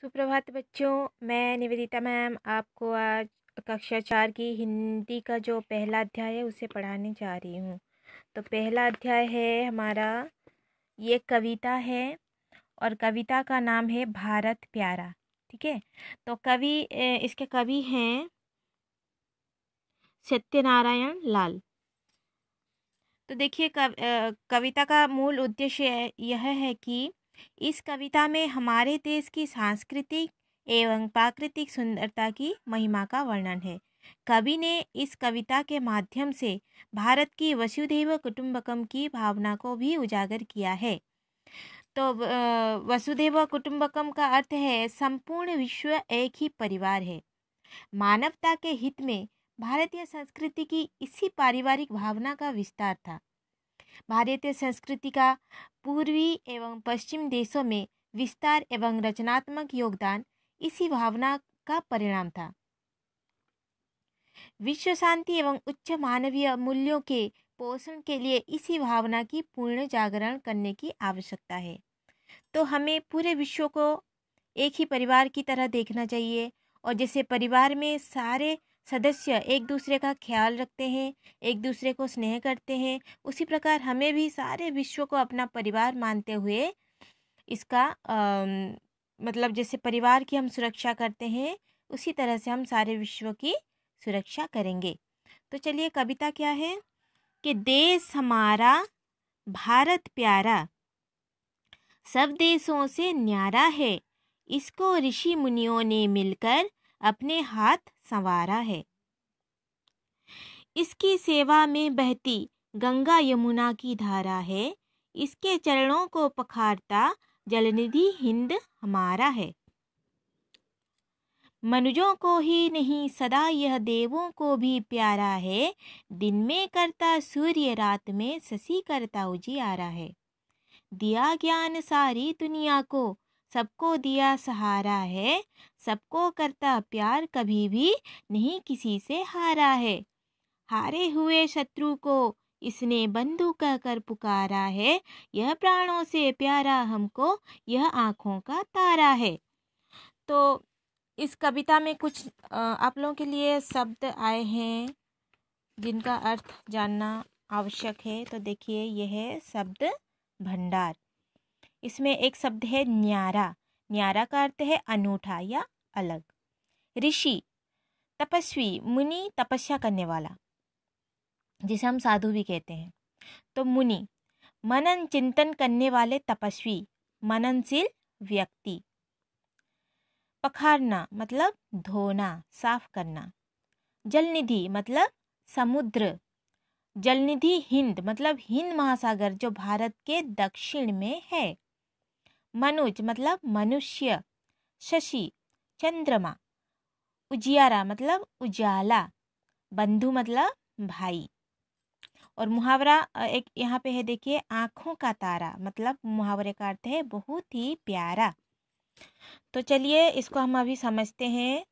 सुप्रभात बच्चों मैं निवेदिता मैम आपको आज कक्षा चार की हिंदी का जो पहला अध्याय है उसे पढ़ाने जा रही हूँ तो पहला अध्याय है हमारा ये कविता है और कविता का नाम है भारत प्यारा ठीक है तो कवि इसके कवि हैं सत्यनारायण लाल तो देखिए कविता का मूल उद्देश्य यह है कि इस कविता में हमारे देश की सांस्कृतिक एवं प्राकृतिक सुंदरता की महिमा का वर्णन है कवि ने इस कविता के माध्यम से भारत की वसुधैव कुटुंबकम की भावना को भी उजागर किया है तो वसुधैव कुटुंबकम का अर्थ है संपूर्ण विश्व एक ही परिवार है मानवता के हित में भारतीय संस्कृति की इसी पारिवारिक भावना का विस्तार था भारतीय संस्कृति का पूर्वी एवं पश्चिम देशों में विस्तार एवं रचनात्मक योगदान इसी भावना का परिणाम था विश्व शांति एवं उच्च मानवीय मूल्यों के पोषण के लिए इसी भावना की पूर्ण जागरण करने की आवश्यकता है तो हमें पूरे विश्व को एक ही परिवार की तरह देखना चाहिए और जैसे परिवार में सारे सदस्य एक दूसरे का ख्याल रखते हैं एक दूसरे को स्नेह करते हैं उसी प्रकार हमें भी सारे विश्व को अपना परिवार मानते हुए इसका आ, मतलब जैसे परिवार की हम सुरक्षा करते हैं उसी तरह से हम सारे विश्व की सुरक्षा करेंगे तो चलिए कविता क्या है कि देश हमारा भारत प्यारा सब देशों से न्यारा है इसको ऋषि मुनियों ने मिलकर अपने हाथ संवारा है इसकी सेवा में बहती गंगा यमुना की धारा है इसके चरणों को पखारता जलनिधि हिंद हमारा है मनुजों को ही नहीं सदा यह देवों को भी प्यारा है दिन में करता सूर्य रात में शशि करता उजियारा है दिया ज्ञान सारी दुनिया को सबको दिया सहारा है सबको करता प्यार कभी भी नहीं किसी से हारा है हारे हुए शत्रु को इसने बंधु कहकर पुकारा है यह प्राणों से प्यारा हमको यह आँखों का तारा है तो इस कविता में कुछ आप लोगों के लिए शब्द आए हैं जिनका अर्थ जानना आवश्यक है तो देखिए यह है शब्द भंडार इसमें एक शब्द है न्यारा न्यारा का अर्थ है अनूठा या अलग ऋषि तपस्वी मुनि तपस्या करने वाला जिसे हम साधु भी कहते हैं तो मुनि मनन चिंतन करने वाले तपस्वी मननशील व्यक्ति पखारना मतलब धोना साफ करना जलनिधि मतलब समुद्र जलनिधि हिंद मतलब हिंद महासागर जो भारत के दक्षिण में है मनुज मतलब मनुष्य शशि चंद्रमा उजियारा मतलब उजाला बंधु मतलब भाई और मुहावरा एक यहाँ पे है देखिए आँखों का तारा मतलब मुहावरे का अर्थ है बहुत ही प्यारा तो चलिए इसको हम अभी समझते हैं